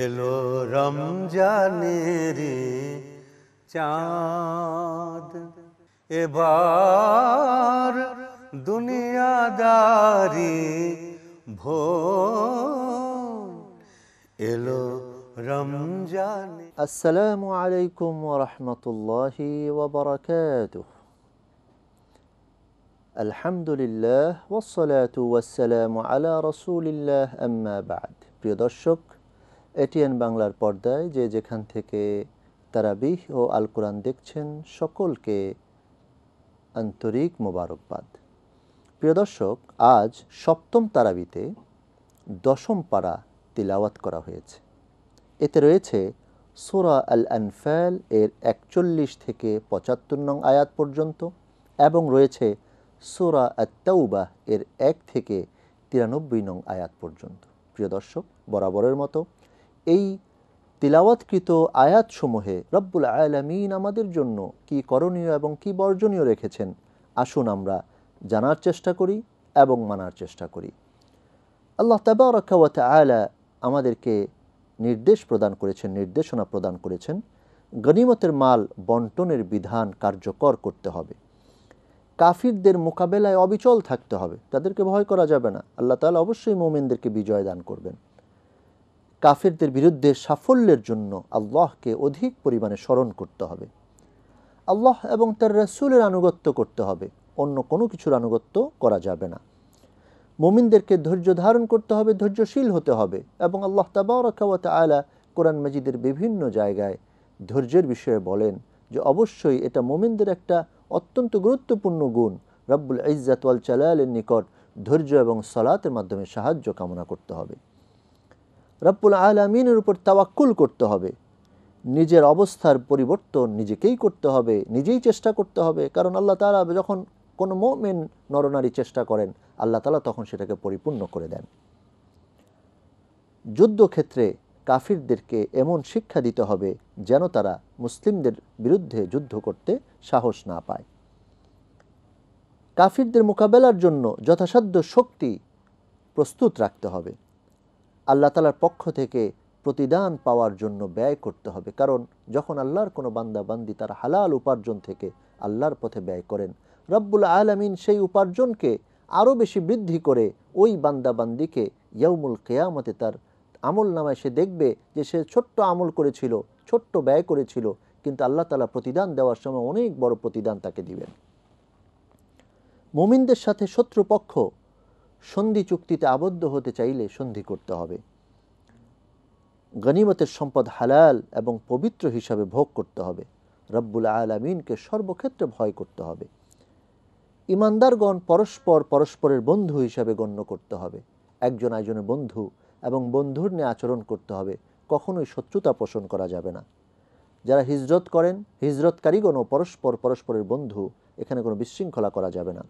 এলো রমজানেরি চাঁদ এবার দুনিয়াদারি ভো এলো রমজান আসসালামু আলাইকুম ওরহমতুল্লাহি ওবরাকাতুহ الحمد لله والصلاة والسلام على رسول الله أما بعد প্রিয় দর্শক এটিএন বাংলার পর্দায় যে যেখান থেকে বিহ ও আল কোরআন দেখছেন সকলকে আন্তরিক মোবারকবাদ প্রিয় দর্শক আজ সপ্তম তারাবিতে দশম পাড়া তিলাওয়াত করা হয়েছে এতে রয়েছে সোরা আল আনফ্যাল এর একচল্লিশ থেকে পঁচাত্তর নং আয়াত পর্যন্ত এবং রয়েছে সোরা আত্মাউবাহ এর এক থেকে তিরানব্বই নং আয়াত পর্যন্ত প্রিয় দর্শক বরাবরের মতো এই তিলাওয়াতকৃত আয়াতসমূহে রব্বুল আয়ালামিন আমাদের জন্য কি করণীয় এবং কি বর্জনীয় রেখেছেন আসুন আমরা জানার চেষ্টা করি এবং মানার চেষ্টা করি আল্লাহ তাবারকাওয়াত আয়লা আমাদেরকে নির্দেশ প্রদান করেছেন নির্দেশনা প্রদান করেছেন গনিমতের মাল বন্টনের বিধান কার্যকর করতে হবে কাফিরদের মোকাবেলায় অবিচল থাকতে হবে তাদেরকে ভয় করা যাবে না আল্লাহ তালা অবশ্যই মোমেনদেরকে বিজয় দান করবেন কাফেরদের বিরুদ্ধে সাফল্যের জন্য আল্লাহকে অধিক পরিমাণে স্মরণ করতে হবে আল্লাহ এবং তার রসুলের আনুগত্য করতে হবে অন্য কোনো কিছুর আনুগত্য করা যাবে না মোমিনদেরকে ধৈর্য ধারণ করতে হবে ধৈর্যশীল হতে হবে এবং আল্লাহ তাবারকাওয়াত আলা কোরআন মজিদের বিভিন্ন জায়গায় ধৈর্যের বিষয়ে বলেন যে অবশ্যই এটা মোমিনদের একটা অত্যন্ত গুরুত্বপূর্ণ গুণ রব্বুল ইজাত ওয়াল নিকট ধৈর্য এবং সালাতের মাধ্যমে সাহায্য কামনা করতে হবে রব্বুল আলমিনের উপর তাওয়াক্কুল করতে হবে নিজের অবস্থার পরিবর্তন নিজেকেই করতে হবে নিজেই চেষ্টা করতে হবে কারণ আল্লাহ তালা যখন কোনো মোমেন নরনারী চেষ্টা করেন আল্লাহ তালা তখন সেটাকে পরিপূর্ণ করে দেন যুদ্ধক্ষেত্রে কাফিরদেরকে এমন শিক্ষা দিতে হবে যেন তারা মুসলিমদের বিরুদ্ধে যুদ্ধ করতে সাহস না পায় কাফিরদের মোকাবেলার জন্য যথাসাধ্য শক্তি প্রস্তুত রাখতে হবে আল্লাহ তালার পক্ষ থেকে প্রতিদান পাওয়ার জন্য ব্যয় করতে হবে কারণ যখন আল্লাহর কোনো বান্দাবান্দি তার হালাল উপার্জন থেকে আল্লাহর পথে ব্যয় করেন রব্বুল আলমিন সেই উপার্জনকে আরও বেশি বৃদ্ধি করে ওই বান্দাবান্দিকে ইয়ামুল কেয়ামতে তার আমল নামায় সে দেখবে যে সে ছোট্ট আমল করেছিল ছোট্ট ব্যয় করেছিল কিন্তু আল্লাহ তালা প্রতিদান দেওয়ার সময় অনেক বড় প্রতিদান তাকে দিবেন মোমিনদের সাথে শত্রুপক্ষ সন্ধি চুক্তিতে আবদ্ধ হতে চাইলে সন্ধি করতে হবে গনিমতের সম্পদ হালাল এবং পবিত্র হিসাবে ভোগ করতে হবে রব্বুল আলমিনকে সর্বক্ষেত্রে ভয় করতে হবে ইমানদারগণ পরস্পর পরস্পরের বন্ধু হিসাবে গণ্য করতে হবে একজন আয়োজনের বন্ধু এবং বন্ধুর নিয়ে আচরণ করতে হবে কখনোই শত্রুতা পোষণ করা যাবে না যারা হিজরত করেন হিজরতকারীগণও পরস্পর পরস্পরের বন্ধু এখানে কোনো বিশৃঙ্খলা করা যাবে না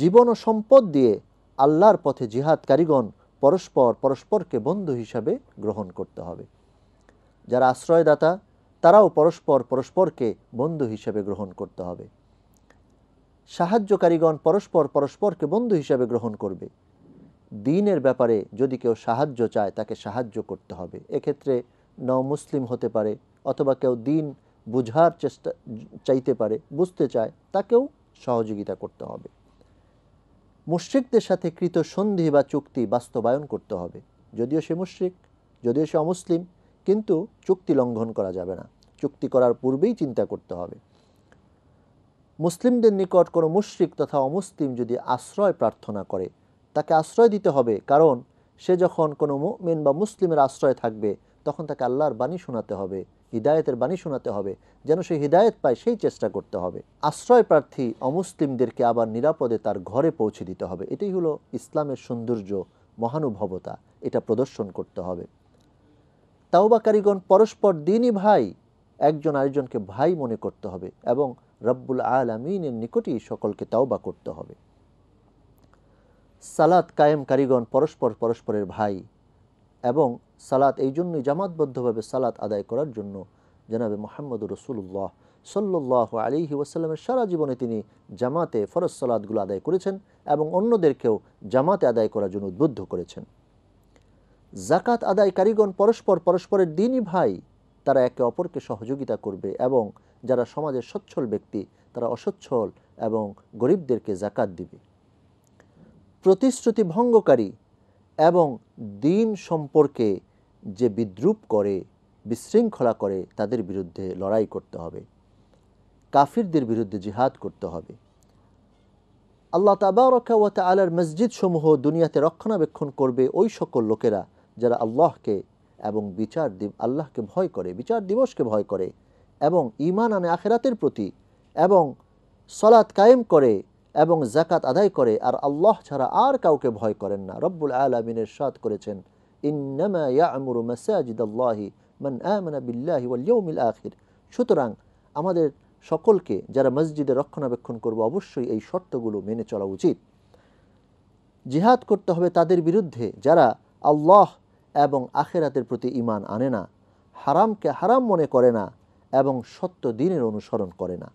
জীবন ও সম্পদ দিয়ে আল্লাহর পথে জিহাদকারীগণ পরস্পর পরস্পরকে বন্ধু হিসাবে গ্রহণ করতে হবে যারা আশ্রয়দাতা তারাও পরস্পর পরস্পরকে বন্ধু হিসাবে গ্রহণ করতে হবে সাহায্যকারীগণ পরস্পর পরস্পরকে বন্ধু হিসাবে গ্রহণ করবে দিনের ব্যাপারে যদি কেউ সাহায্য চায় তাকে সাহায্য করতে হবে এক্ষেত্রে ন মুসলিম হতে পারে অথবা কেউ দিন বুঝার চেষ্টা চাইতে পারে বুঝতে চায় তাকেও সহযোগিতা করতে হবে মুশ্রিকদের সাথে কৃত সন্ধি বা চুক্তি বাস্তবায়ন করতে হবে যদিও সে মুশ্রিক যদিও সে অমুসলিম কিন্তু চুক্তি লঙ্ঘন করা যাবে না চুক্তি করার পূর্বেই চিন্তা করতে হবে মুসলিমদের নিকট কোনো মুশ্রিক তথা অমুসলিম যদি আশ্রয় প্রার্থনা করে তাকে আশ্রয় দিতে হবে কারণ সে যখন কোনো মেন বা মুসলিমের আশ্রয় থাকবে তখন তাকে আল্লাহর বাণী শোনাতে হবে হৃদায়তের বাণী শোনাতে হবে যেন সে হৃদায়ত পায় সেই চেষ্টা করতে হবে আশ্রয় প্রার্থী অমুসলিমদেরকে আবার নিরাপদে তার ঘরে পৌঁছে দিতে হবে এটাই হলো ইসলামের সৌন্দর্য মহানুভবতা এটা প্রদর্শন করতে হবে তাওবাকারীগণ পরস্পর দিনই ভাই একজন আরেকজনকে ভাই মনে করতে হবে এবং রব্বুল আলমিনের নিকটেই সকলকে তাওবা করতে হবে সালাত কায়েম কারিগণ পরস্পর পরস্পরের ভাই এবং সালাত এই জন্যই জামাতবদ্ধভাবে সালাত আদায় করার জন্য জানাবে মোহাম্মদ রসুল্লাহ সল্ল্লাহ আলিহি ওয়াসাল্লামের সারা জীবনে তিনি জামাতে ফরজ সালাদগুলো আদায় করেছেন এবং অন্যদেরকেও জামাতে আদায় করার জন্য উদ্বুদ্ধ করেছেন জাকাত আদায় কারিগণ পরস্পর পরস্পরের দিনই ভাই তারা একে অপরকে সহযোগিতা করবে এবং যারা সমাজের সচ্ছল ব্যক্তি তারা অসচ্ছল এবং গরিবদেরকে জাকাত দিবে প্রতিশ্রুতি ভঙ্গকারী এবং দিন সম্পর্কে যে বিদ্রুপ করে বিশৃঙ্খলা করে তাদের বিরুদ্ধে লড়াই করতে হবে কাফিরদের বিরুদ্ধে জিহাদ করতে হবে আল্লাহ তাবারকাওয়াত আলার মসজিদ সমূহ দুনিয়াতে রক্ষণাবেক্ষণ করবে ওই সকল লোকেরা যারা আল্লাহকে এবং বিচার দিব আল্লাহকে ভয় করে বিচার দিবসকে ভয় করে এবং ইমান আনে আখেরাতের প্রতি এবং সলাৎ কায়েম করে এবং জাকাত আদায় করে আর আল্লাহ ছাড়া আর কাউকে ভয় করেন না রব্বুল আলমিনের সাদ করেছেন আল্লাহি বিল্লাহি সুতরাং আমাদের সকলকে যারা মসজিদে রক্ষণাবেক্ষণ করব অবশ্যই এই শর্তগুলো মেনে চলা উচিত জিহাদ করতে হবে তাদের বিরুদ্ধে যারা আল্লাহ এবং আখেরাতের প্রতি ইমান আনে না হারামকে হারাম মনে করে না এবং সত্য দিনের অনুসরণ করে না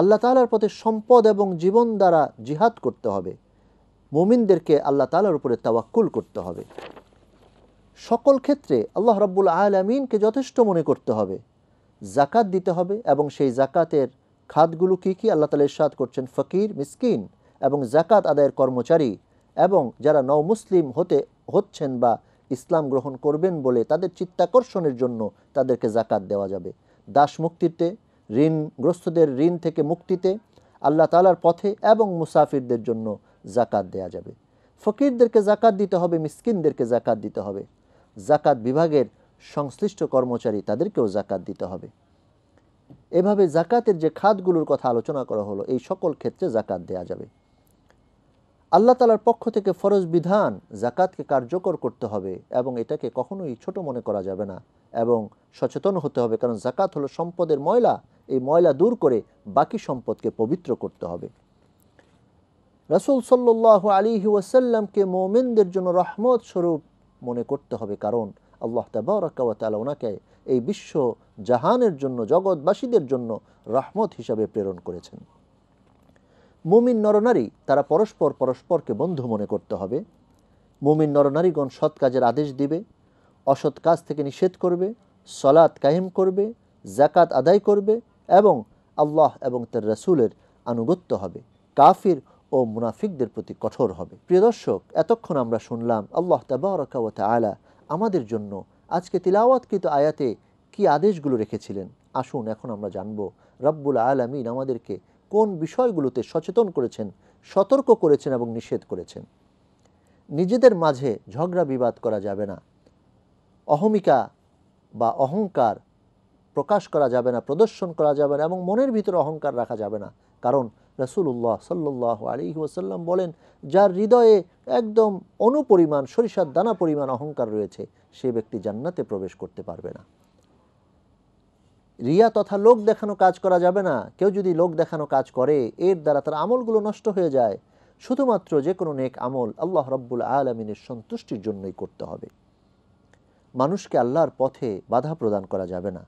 আল্লাহ তালার পথে সম্পদ এবং জীবন দ্বারা জিহাদ করতে হবে মোমিনদেরকে আল্লাহ তালার উপরে তাওয়াক্কুল করতে হবে সকল ক্ষেত্রে আল্লাহ রব্বুল আলমিনকে যথেষ্ট মনে করতে হবে জাকাত দিতে হবে এবং সেই জাকাতের খাতগুলো কি কি আল্লাহ তালা ইরশাদ করছেন ফকির মিসকিন এবং জাকাত আদায়ের কর্মচারী এবং যারা নও মুসলিম হতে হচ্ছেন বা ইসলাম গ্রহণ করবেন বলে তাদের চিত্তাকর্ষণের জন্য তাদেরকে জাকাত দেওয়া যাবে দাস মুক্তিতে ঋণগ্রস্তদের ঋণ থেকে মুক্তিতে আল্লাহ তালার পথে এবং মুসাফিরদের জন্য জাকাত দেয়া যাবে ফকিরদেরকে জাকাত দিতে হবে মিসকিনদেরকে জাকাত দিতে হবে জাকাত বিভাগের সংশ্লিষ্ট কর্মচারী তাদেরকেও জাকাত দিতে হবে এভাবে জাকাতের যে খাতগুলোর কথা আলোচনা করা হলো এই সকল ক্ষেত্রে জাকাত দেয়া যাবে আল্লাহ তালার পক্ষ থেকে ফরজ বিধান জাকাতকে কার্যকর করতে হবে এবং এটাকে কখনোই ছোট মনে করা যাবে না এবং সচেতন হতে হবে কারণ জাকাত হলো সম্পদের ময়লা এই ময়লা দূর করে বাকি সম্পদকে পবিত্র করতে হবে রসুল সাল্লাহ আলী ওয়াসাল্লামকে মোমেনদের জন্য রহমত স্বরূপ মনে করতে হবে কারণ আল্লাহ তাবরাকাল ওনাকে এই বিশ্ব জাহানের জন্য জগৎবাসীদের জন্য রহমত হিসাবে প্রেরণ করেছেন মুমিন নরনারী তারা পরস্পর পরস্পরকে বন্ধু মনে করতে হবে মুমিন নরনারীগণ সৎ কাজের আদেশ দিবে অসৎ কাজ থেকে নিষেধ করবে সলাৎ কায়েম করবে জাকাত আদায় করবে এবং আল্লাহ এবং তার রসুলের আনুগত্য হবে কাফির ও মুনাফিকদের প্রতি কঠোর হবে প্রিয় দর্শক এতক্ষণ আমরা শুনলাম আল্লাহ তাবারকাওয়াত আলা আমাদের জন্য আজকে তিলাওয়াতকৃত আয়াতে কি আদেশগুলো রেখেছিলেন আসুন এখন আমরা জানব রব্বুল আলমিন আমাদেরকে কোন বিষয়গুলোতে সচেতন করেছেন সতর্ক করেছেন এবং নিষেধ করেছেন নিজেদের মাঝে ঝগড়া বিবাদ করা যাবে না অহমিকা বা অহংকার প্রকাশ করা যাবে না প্রদর্শন করা যাবে না এবং মনের ভিতরে অহংকার রাখা যাবে না কারণ রসুল্লাহ সাল্লাহ আলী ওসাল্লাম বলেন যার হৃদয়ে একদম অনুপরিমাণ সরিষার দানা পরিমাণ অহংকার রয়েছে সে ব্যক্তি জান্নাতে প্রবেশ করতে পারবে না রিয়া তথা লোক দেখানো কাজ করা যাবে না কেউ যদি লোক দেখানো কাজ করে এর দ্বারা তার আমলগুলো নষ্ট হয়ে যায় শুধুমাত্র যে কোনো নেক আমল আল্লাহ রব্বুল আলমিনের সন্তুষ্টির জন্যই করতে হবে মানুষকে আল্লাহর পথে বাধা প্রদান করা যাবে না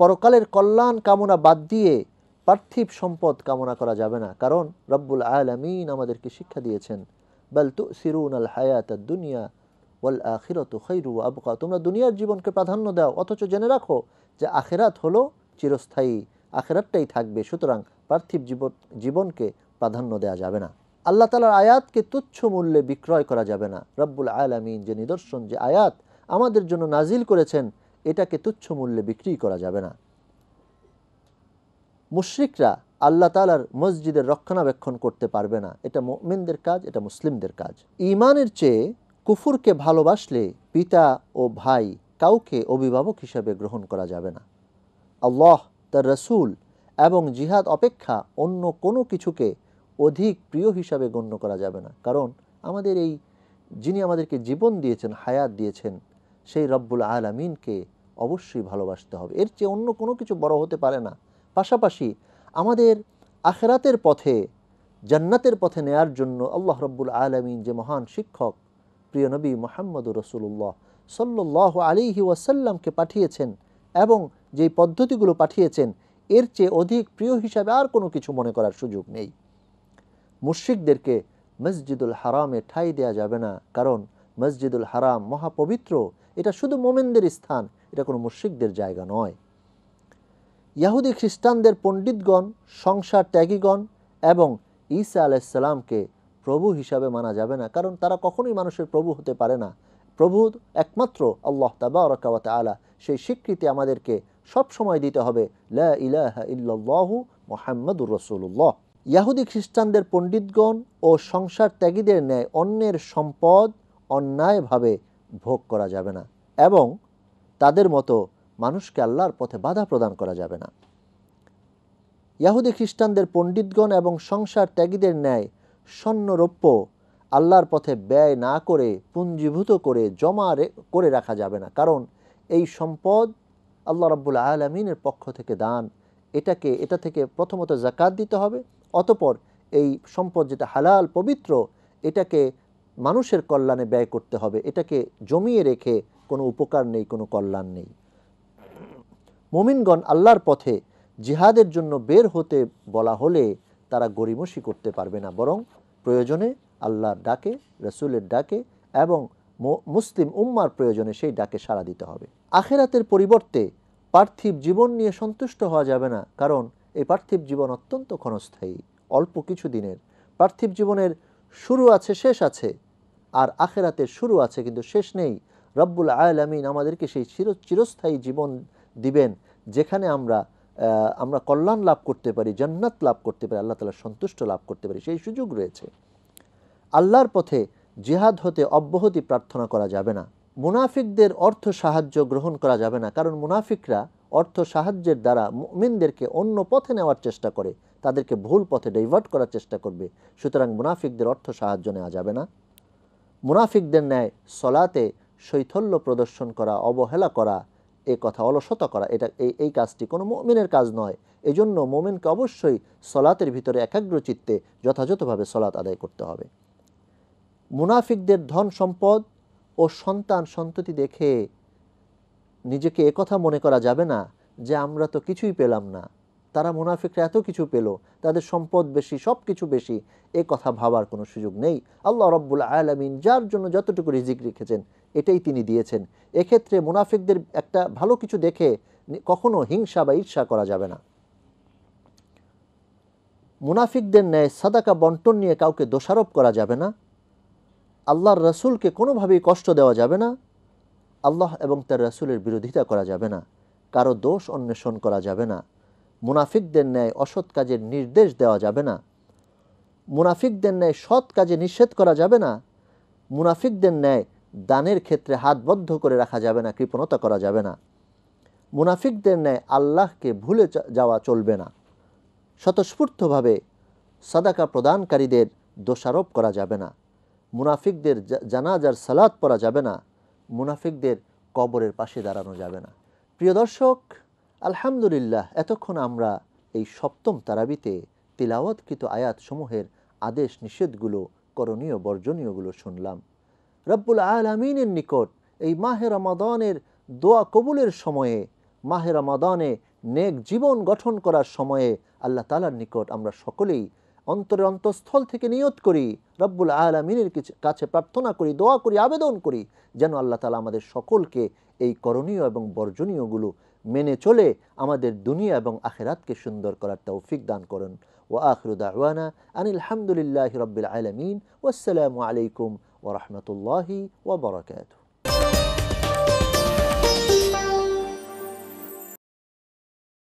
পরকালের কল্যাণ কামনা বাদ দিয়ে পার্থিব সম্পদ কামনা করা যাবে না কারণ রব্বুল আলমিন আমাদেরকে শিক্ষা দিয়েছেন বল তু সিরুন আল হায়াত দুনিয়া ওয়াল আখিরত খৈরু আবকা তোমরা দুনিয়ার জীবনকে প্রাধান্য দাও অথচ জেনে রাখো যে আখেরাত হলো চিরস্থায়ী আখেরাতটাই থাকবে সুতরাং পার্থিব জীবন জীবনকে প্রাধান্য দেওয়া যাবে না আল্লাহ তালার আয়াতকে তুচ্ছ মূল্যে বিক্রয় করা যাবে না রব্বুল আলমিন যে নিদর্শন যে আয়াত আমাদের জন্য নাজিল করেছেন এটাকে তুচ্ছ মূল্যে বিক্রি করা যাবে না মুশ্রিকরা আল্লাহ তালার মসজিদের রক্ষণাবেক্ষণ করতে পারবে না এটা মমিনদের কাজ এটা মুসলিমদের কাজ ইমানের চেয়ে কুফুরকে ভালোবাসলে পিতা ও ভাই কাউকে অভিভাবক হিসাবে গ্রহণ করা যাবে না আল্লাহ তার রসুল এবং জিহাদ অপেক্ষা অন্য কোনো কিছুকে অধিক প্রিয় হিসাবে গণ্য করা যাবে না কারণ আমাদের এই যিনি আমাদেরকে জীবন দিয়েছেন হায়াত দিয়েছেন সেই রব্বুল আলমিনকে অবশ্যই ভালোবাসতে হবে এর চেয়ে অন্য কোনো কিছু বড় হতে পারে না পাশাপাশি আমাদের আখেরাতের পথে জান্নাতের পথে নেয়ার জন্য আল্লাহ রব্বুল আলমিন যে মহান শিক্ষক প্রিয় নবী মোহাম্মদুর রসুল্লাহ সাল্লাহ আলিহি ওয়াসাল্লামকে পাঠিয়েছেন এবং যেই পদ্ধতিগুলো পাঠিয়েছেন এর চেয়ে অধিক প্রিয় হিসাবে আর কোনো কিছু মনে করার সুযোগ নেই মুশ্রিকদেরকে মসজিদুল হারামে ঠাঁই দেয়া যাবে না কারণ মসজিদুল হারাম মহাপবিত্র এটা শুধু মোমেনদের স্থান এটা কোনো মুশ্রিকদের জায়গা নয় ইয়াহুদি খ্রিস্টানদের পণ্ডিতগণ সংসার ত্যাগীগণ এবং ঈসা আলাইসাল্লামকে প্রভু হিসাবে মানা যাবে না কারণ তারা কখনোই মানুষের প্রভু হতে পারে না প্রভু একমাত্র আল্লাহ তাবারকাওয়াত আলা সেই স্বীকৃতি আমাদেরকে সব সময় দিতে হবে লাহু মোহাম্মদুর রসুল্লাহ ইয়াহুদি খ্রিস্টানদের পণ্ডিতগণ ও সংসার ত্যাগীদের ন্যায় অন্যের সম্পদ অন্যায়ভাবে ভোগ করা যাবে না এবং তাদের মতো মানুষকে আল্লাহর পথে বাধা প্রদান করা যাবে না ইয়াহুদি খ্রিস্টানদের পণ্ডিতগণ এবং সংসার ত্যাগীদের ন্যায় স্বর্ণরৌপ্য আল্লাহর পথে ব্যয় না করে পুঞ্জীভূত করে জমা করে রাখা যাবে না কারণ এই সম্পদ আল্লাহ রব্বুল আলমিনের পক্ষ থেকে দান এটাকে এটা থেকে প্রথমত জাকাত দিতে হবে অতপর এই সম্পদ যেটা হালাল পবিত্র এটাকে মানুষের কল্যাণে ব্যয় করতে হবে এটাকে জমিয়ে রেখে কোনো উপকার নেই কোনো কল্যাণ নেই মোমিনগণ আল্লাহর পথে জিহাদের জন্য বের হতে বলা হলে তারা গরিমসি করতে পারবে না বরং প্রয়োজনে আল্লাহর ডাকে রসুলের ডাকে এবং মুসলিম উম্মার প্রয়োজনে সেই ডাকে সাড়া দিতে হবে আখেরাতের পরিবর্তে পার্থিব জীবন নিয়ে সন্তুষ্ট হওয়া যাবে না কারণ এই পার্থিব জীবন অত্যন্ত ক্ষণস্থায়ী অল্প কিছু দিনের পার্থিব জীবনের শুরু আছে শেষ আছে আর আখেরাতের শুরু আছে কিন্তু শেষ নেই রব্বুল আয়ালামিন আমাদেরকে সেই চির চিরস্থায়ী জীবন দিবেন যেখানে আমরা আমরা কল্যাণ লাভ করতে পারি জান্নাত লাভ করতে পারি আল্লাহ তালা সন্তুষ্ট লাভ করতে পারি সেই সুযোগ রয়েছে আল্লাহর পথে জিহাদ হতে অব্যাহতি প্রার্থনা করা যাবে না মুনাফিকদের অর্থ সাহায্য গ্রহণ করা যাবে না কারণ মুনাফিকরা অর্থ সাহায্যের দ্বারা মিনদেরকে অন্য পথে নেওয়ার চেষ্টা করে তাদেরকে ভুল পথে ডাইভার্ট করার চেষ্টা করবে সুতরাং মুনাফিকদের অর্থ সাহায্য নেওয়া যাবে না মুনাফিকদের ন্যায় সলাতে শৈথল্য প্রদর্শন করা অবহেলা করা এ কথা অলসতা করা এটা এই এই কাজটি কোনো মোমিনের কাজ নয় এজন্য মোমেনকে অবশ্যই সলাতের ভিতরে একাগ্র চিত্তে যথাযথভাবে সলাত আদায় করতে হবে মুনাফিকদের ধন সম্পদ ও সন্তান সন্ততি দেখে নিজেকে একথা মনে করা যাবে না যে আমরা তো কিছুই পেলাম না তারা মুনাফিকরা এত কিছু পেল তাদের সম্পদ বেশি সব কিছু বেশি এ কথা ভাবার কোনো সুযোগ নেই আল্লাহ রব্বুল আলমিন যার জন্য যতটুকু রিজিক রেখেছেন এটাই তিনি দিয়েছেন এক্ষেত্রে মুনাফিকদের একটা ভালো কিছু দেখে কখনো হিংসা বা ঈর্ষা করা যাবে না মুনাফিকদের ন্যায় সাদাকা বন্টন নিয়ে কাউকে দোষারোপ করা যাবে না আল্লাহর রসুলকে কোনোভাবেই কষ্ট দেওয়া যাবে না আল্লাহ এবং তার রসুলের বিরোধিতা করা যাবে না কারো দোষ অন্বেষণ করা যাবে না মুনাফিকদের ন্যায় অসৎ কাজের নির্দেশ দেওয়া যাবে না মুনাফিকদের ন্যায় সৎ কাজে নিষেধ করা যাবে না মুনাফিকদের ন্যায় দানের ক্ষেত্রে হাতবদ্ধ করে রাখা যাবে না কৃপণতা করা যাবে না মুনাফিকদের ন্যায় আল্লাহকে ভুলে যাওয়া চলবে না স্বতঃস্ফূর্তভাবে সাদাকা প্রদানকারীদের দোষারোপ করা যাবে না মুনাফিকদের জানাজার সালাদ পরা যাবে না মুনাফিকদের কবরের পাশে দাঁড়ানো যাবে না প্রিয় দর্শক আলহামদুলিল্লাহ এতক্ষণ আমরা এই সপ্তম তারাবিতে তিলাওয়াতকৃত আয়াতসমূহের আদেশ নিষেধগুলো করণীয় বর্জনীয়গুলো শুনলাম রব্বুল আমিনের নিকট এই মাহের মাদানের দোয়া কবুলের সময়ে মাহের মাদানে নেক জীবন গঠন করার সময়ে আল্লাহ তালার নিকট আমরা সকলেই অন্তরের অন্তঃস্থল থেকে নিয়ত করি রব্বুল আলমিনের কাছে প্রার্থনা করি দোয়া করি আবেদন করি যেন আল্লাহ তালা আমাদের সকলকে এই করণীয় এবং বর্জনীয়গুলো মেনে চলে আমাদের দুনিয়া এবং আখেরাতকে সুন্দর করার তৌফিক দান করুন ও আখরুদ আওয়ানা আনিল হামদুলিল্লাহ রবিল আলমিন ওসালামু আলাইকুম ওরহমতুল্লাহি ওবরাকাতু